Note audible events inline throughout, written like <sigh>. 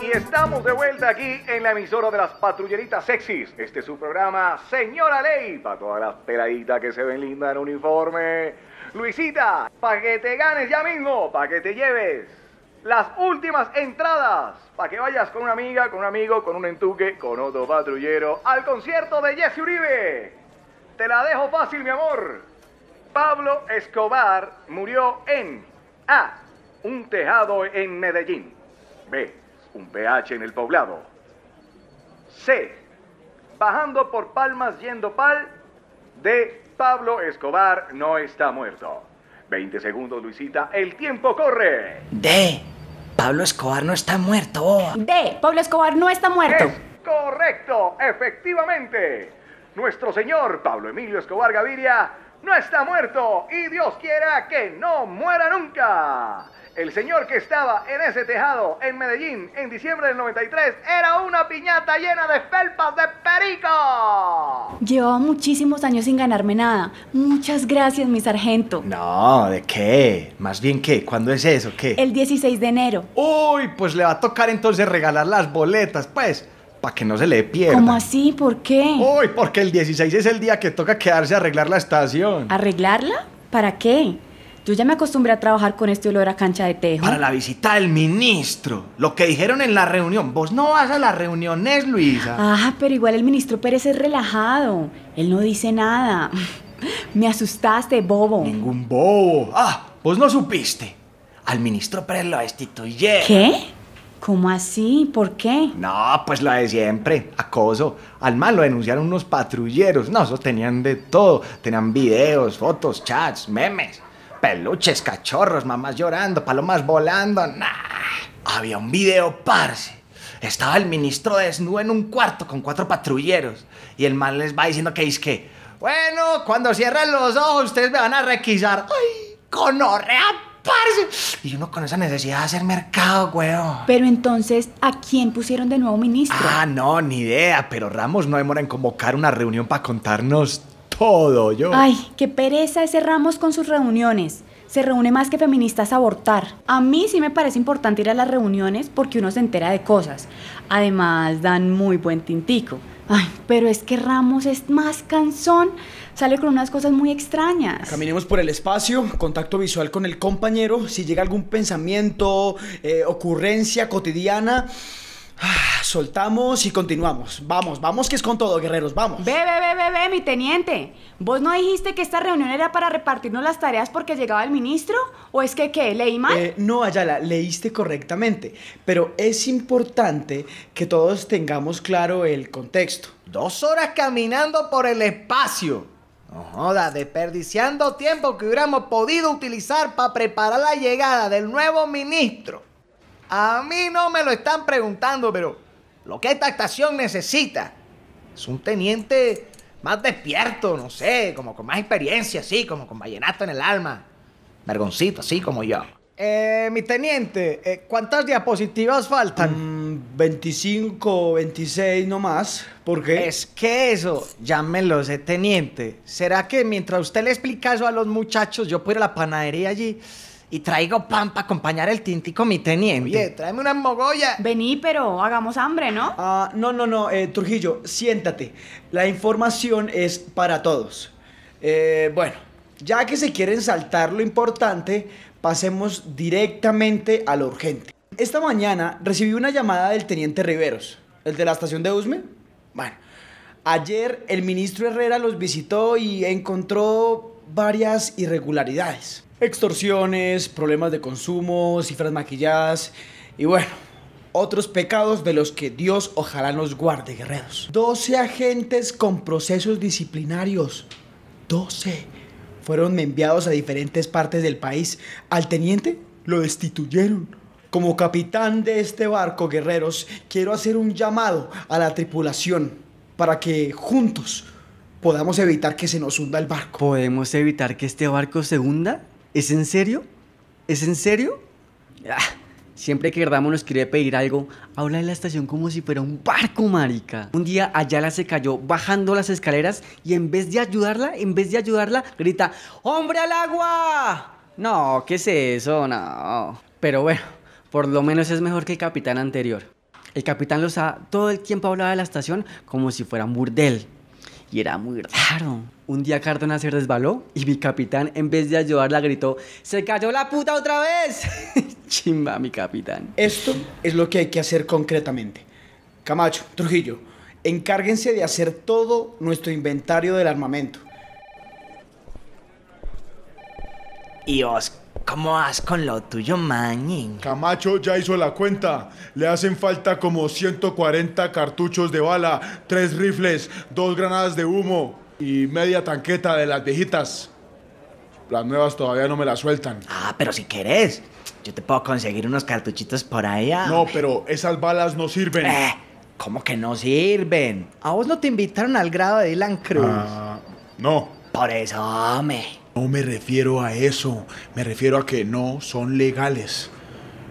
Y estamos de vuelta aquí en la emisora de las patrulleritas sexys. Este es su programa Señora Ley, para todas las peladitas que se ven lindas en uniforme. Luisita, para que te ganes ya mismo, para que te lleves las últimas entradas para que vayas con una amiga, con un amigo, con un entuque, con otro patrullero al concierto de Jesse Uribe. Te la dejo fácil, mi amor. Pablo Escobar murió en A. Un tejado en Medellín. B. Un PH en el poblado. C. Bajando por Palmas yendo pal. D. Pablo Escobar no está muerto. 20 segundos, Luisita. El tiempo corre. D. Pablo Escobar no está muerto. D. Pablo Escobar no está muerto. correcto, efectivamente. Nuestro señor Pablo Emilio Escobar Gaviria no está muerto y Dios quiera que no muera nunca. El señor que estaba en ese tejado en Medellín en diciembre del 93 era una piñata llena de felpas de perico. Llevaba muchísimos años sin ganarme nada. Muchas gracias, mi sargento. No, ¿de qué? Más bien qué, ¿cuándo es eso? ¿Qué? El 16 de enero. Uy, pues le va a tocar entonces regalar las boletas, pues para que no se le pierda. ¿Cómo así? ¿Por qué? Uy, porque el 16 es el día que toca quedarse a arreglar la estación. ¿Arreglarla? ¿Para qué? Yo ya me acostumbré a trabajar con este olor a cancha de tejo. Para la visita del ministro. Lo que dijeron en la reunión. Vos no vas a las reuniones, Luisa. Ah, pero igual el ministro Pérez es relajado. Él no dice nada. <laughs> me asustaste, bobo. Ningún bobo. Ah, vos no supiste. Al ministro Pérez lo destituyeron. ¿Qué? ¿Cómo así? ¿Por qué? No, pues lo de siempre, acoso. Al mal lo denunciaron unos patrulleros. No, eso tenían de todo. Tenían videos, fotos, chats, memes, peluches, cachorros, mamás llorando, palomas volando. Nah. Había un video, parce. Estaba el ministro desnudo en un cuarto con cuatro patrulleros. Y el mal les va diciendo que es que, bueno, cuando cierren los ojos ustedes me van a requisar. ¡Ay! ¡Conorrea, y uno con esa necesidad de hacer mercado, güey. Pero entonces, ¿a quién pusieron de nuevo ministro? Ah, no, ni idea. Pero Ramos no demora en convocar una reunión para contarnos todo, yo. Ay, qué pereza ese Ramos con sus reuniones se reúne más que feministas a abortar. A mí sí me parece importante ir a las reuniones porque uno se entera de cosas. Además, dan muy buen tintico. Ay, pero es que Ramos es más cansón, sale con unas cosas muy extrañas. Caminemos por el espacio, contacto visual con el compañero, si llega algún pensamiento, eh, ocurrencia cotidiana soltamos y continuamos. Vamos, vamos que es con todo, guerreros, vamos. Ve, ve, ve, ve, ve, mi teniente. ¿Vos no dijiste que esta reunión era para repartirnos las tareas porque llegaba el ministro? ¿O es que qué? ¿Leí mal? Eh, no, Ayala, leíste correctamente. Pero es importante que todos tengamos claro el contexto. Dos horas caminando por el espacio. joda, desperdiciando tiempo que hubiéramos podido utilizar para preparar la llegada del nuevo ministro. A mí no me lo están preguntando, pero lo que esta estación necesita es un teniente más despierto, no sé, como con más experiencia, así, como con vallenato en el alma. Vergoncito, así como yo. Eh, mi teniente, eh, ¿cuántas diapositivas faltan? 25, mm, 26 nomás. ¿Por qué? Es que eso, Llámelo, ese teniente. ¿Será que mientras usted le explica eso a los muchachos, yo puedo ir a la panadería allí? Y traigo pan para acompañar el tintico, mi teniente. Oye, tráeme una mogolla. Vení, pero hagamos hambre, ¿no? Ah, no, no, no, eh, Trujillo, siéntate. La información es para todos. Eh, bueno, ya que se quieren saltar lo importante, pasemos directamente a lo urgente. Esta mañana recibí una llamada del teniente Riveros, el de la estación de Usme. Bueno, ayer el ministro Herrera los visitó y encontró varias irregularidades. Extorsiones, problemas de consumo, cifras maquilladas y bueno, otros pecados de los que Dios ojalá nos guarde, guerreros. 12 agentes con procesos disciplinarios. 12. Fueron enviados a diferentes partes del país. Al teniente lo destituyeron. Como capitán de este barco, guerreros, quiero hacer un llamado a la tripulación para que juntos podamos evitar que se nos hunda el barco. ¿Podemos evitar que este barco se hunda? ¿Es en serio? ¿Es en serio? Ah, siempre que Gardamo nos quiere pedir algo, habla de la estación como si fuera un barco, marica. Un día Ayala se cayó bajando las escaleras y en vez de ayudarla, en vez de ayudarla, grita, ¡Hombre al agua! No, ¿qué es eso? No. Pero bueno, por lo menos es mejor que el capitán anterior. El capitán los ha todo el tiempo hablaba de la estación como si fuera un burdel, y era muy raro. Un día Cardona se resbaló y mi capitán, en vez de ayudarla, gritó: ¡Se cayó la puta otra vez! <laughs> Chimba, mi capitán. Esto es lo que hay que hacer concretamente. Camacho, Trujillo, encárguense de hacer todo nuestro inventario del armamento. Y Oscar. ¿Cómo vas con lo tuyo, mañín? Camacho ya hizo la cuenta. Le hacen falta como 140 cartuchos de bala, tres rifles, dos granadas de humo y media tanqueta de las viejitas. Las nuevas todavía no me las sueltan. Ah, pero si querés, yo te puedo conseguir unos cartuchitos por allá. Ah. No, pero esas balas no sirven. Eh, ¿Cómo que no sirven? ¿A vos no te invitaron al grado de Dylan Cruz? Ah, no. Por eso, hombre. No me refiero a eso, me refiero a que no son legales.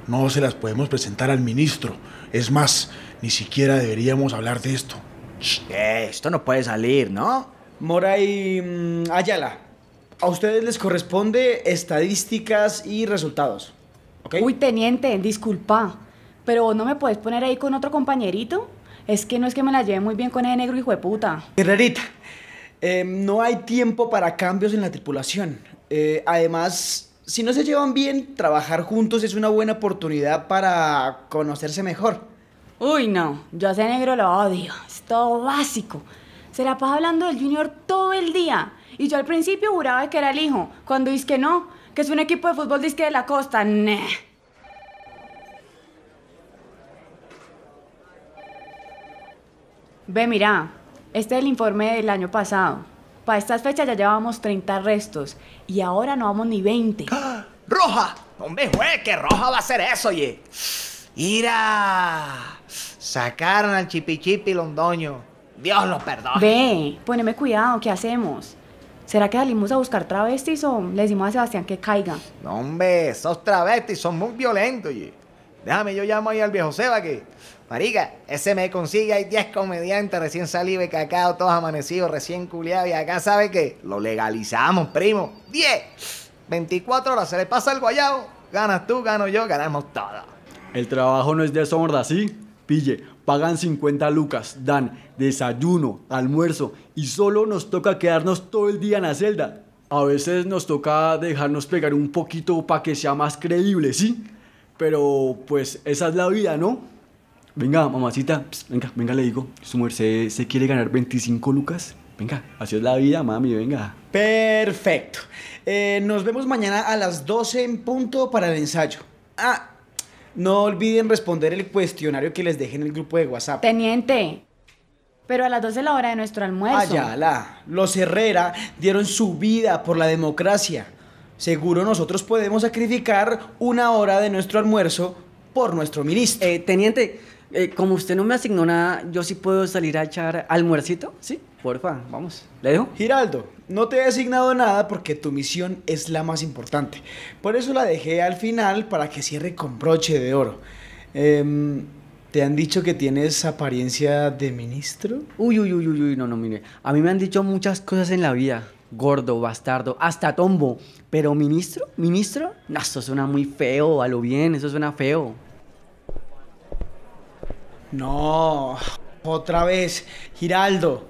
No se las podemos presentar al ministro. Es más, ni siquiera deberíamos hablar de esto. Eh, esto no puede salir, ¿no? Mora y mm, Ayala, a ustedes les corresponde estadísticas y resultados. ¿okay? Uy, teniente, disculpa, pero no me puedes poner ahí con otro compañerito. Es que no es que me la lleve muy bien con ese negro hijo de puta. Guerrerita Em, no hay tiempo para cambios en la tripulación. Eh, además, si no se llevan bien, trabajar juntos es una buena oportunidad para conocerse mejor. Uy, no, yo a ese negro lo odio. Es todo básico. Se la pasa hablando del Junior todo el día. Y yo al principio juraba que era el hijo. Cuando dice que no, que es un equipo de fútbol disque de la costa. Ve, mira, este es el informe del año pasado. Para estas fechas ya llevábamos 30 restos y ahora no vamos ni 20. <gasps> ¡Roja! ¡Hombre, juez! ¡Que roja va a ser eso, oye! ¡Ira! Sacaron al chipichipi londoño. Dios lo perdona. Ve, poneme cuidado, ¿qué hacemos? ¿Será que salimos a buscar travestis o le decimos a Sebastián que caiga? No, hombre, esos travestis son muy violentos, oye. Déjame, yo llamo ahí al viejo Seba que Marica, ese me consigue, hay 10 comediantes recién salido de cacao, todos amanecidos, recién culiados, y acá sabe que lo legalizamos, primo. 10, 24 horas, se le pasa el guayabo, ganas tú, gano yo, ganamos todo. El trabajo no es de sorda, ¿sí? Pille, pagan 50 lucas, dan desayuno, almuerzo, y solo nos toca quedarnos todo el día en la celda. A veces nos toca dejarnos pegar un poquito para que sea más creíble, ¿sí? Pero pues esa es la vida, ¿no? venga, mamacita, venga, venga, le digo, su merced se quiere ganar 25 lucas. Venga, así es la vida, mami, venga. Perfecto. Eh, nos vemos mañana a las 12 en punto para el ensayo. Ah, no olviden responder el cuestionario que les dejé en el grupo de WhatsApp. Teniente, pero a las 12 de la hora de nuestro almuerzo. Ayala, los Herrera dieron su vida por la democracia. Seguro nosotros podemos sacrificar una hora de nuestro almuerzo por nuestro ministro. Eh, teniente, eh, como usted no me asignó nada, yo sí puedo salir a echar almuercito, ¿sí? Porfa, vamos, le dejo. Giraldo, no te he asignado nada porque tu misión es la más importante. Por eso la dejé al final para que cierre con broche de oro. Em, ¿Te han dicho que tienes apariencia de ministro? Uy, uy, uy, uy, no, no, mire. A mí me han dicho muchas cosas en la vida. Gordo, bastardo, hasta tombo. Pero ministro, ministro, no, eso suena muy feo, a lo bien, eso suena feo. No, otra vez, Giraldo.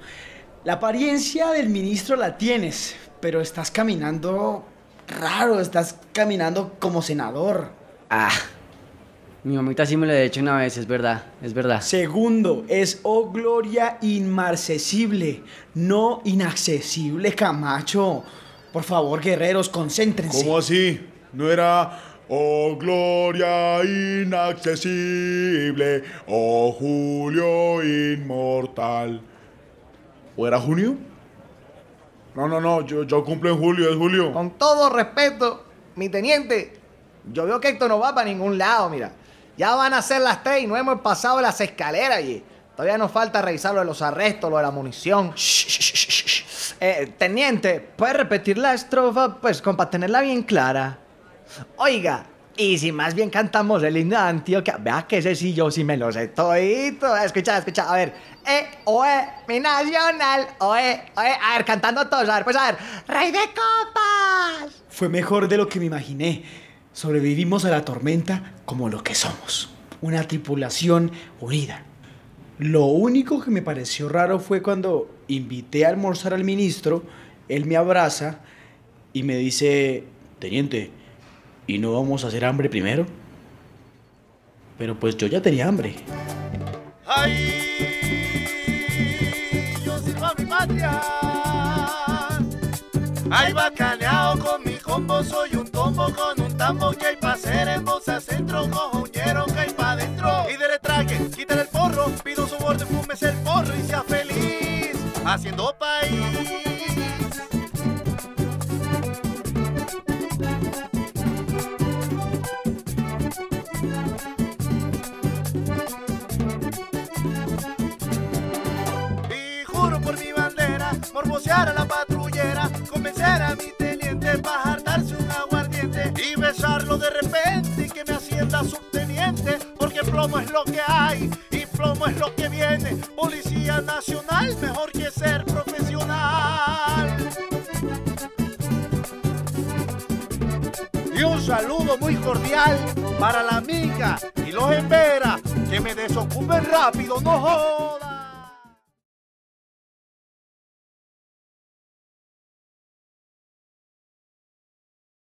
La apariencia del ministro la tienes, pero estás caminando raro, estás caminando como senador. Ah, mi mamita sí me lo ha hecho una vez, es verdad, es verdad. Segundo, es oh gloria inmarcesible, no inaccesible, Camacho. Por favor, guerreros, concéntrense. ¿Cómo así? ¿No era Oh gloria inaccesible, oh Julio inmortal. ¿O era junio? No, no, no, yo, yo cumplo en julio, es julio. Con todo respeto, mi teniente, yo veo que esto no va para ningún lado, mira. Ya van a ser las tres y no hemos pasado las escaleras allí. Todavía nos falta revisar lo de los arrestos, lo de la munición. Eh, teniente, ¿puedes repetir la estrofa? Pues, compa, tenerla bien clara. Oiga, y si más bien cantamos el himno de Antioquia, vea que ese sí yo sí me lo sé todito. Escucha, escucha, a ver. Eh, oe, mi nacional, oe, oe. A ver, cantando todos, a ver, pues a ver. ¡Rey de copas! Fue mejor de lo que me imaginé. Sobrevivimos a la tormenta como lo que somos. Una tripulación unida. Lo único que me pareció raro fue cuando invité a almorzar al ministro, él me abraza y me dice, teniente, ¿Y no vamos a hacer hambre primero? Pero pues yo ya tenía hambre. ¡Ay! Yo sirvo a mi patria. Ay bacaleao con mi combo, soy un tombo con un tambo que hay para hacer en bolsa centro, cojo que hay para adentro Y de retraque, quítale el porro, pido su borde, fumes el porro y sea feliz. Haciendo bocear a la patrullera, convencer a mi teniente para darse un aguardiente y besarlo de repente y que me ascienda subteniente, porque plomo es lo que hay y plomo es lo que viene. Policía nacional, mejor que ser profesional. Y un saludo muy cordial para la amiga y los espera, que me desocupen rápido, no jodas.